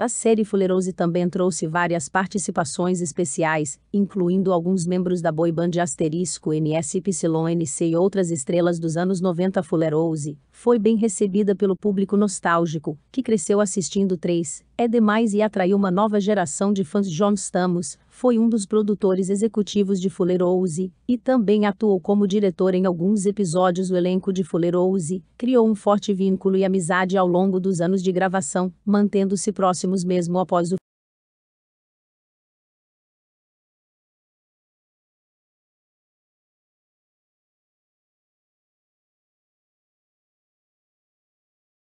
A série Fullerose também trouxe várias participações especiais, incluindo alguns membros da boy band Asterisco NSYNC e outras estrelas dos anos 90. Fullerose foi bem recebida pelo público nostálgico, que cresceu assistindo 3, é demais e atraiu uma nova geração de fãs. John Stamos foi um dos produtores executivos de Fullerose e também atuou como diretor em alguns episódios. O elenco de Fullerose criou um forte vínculo e amizade ao longo dos anos de gravação, mantendo-se próximo mesmo após o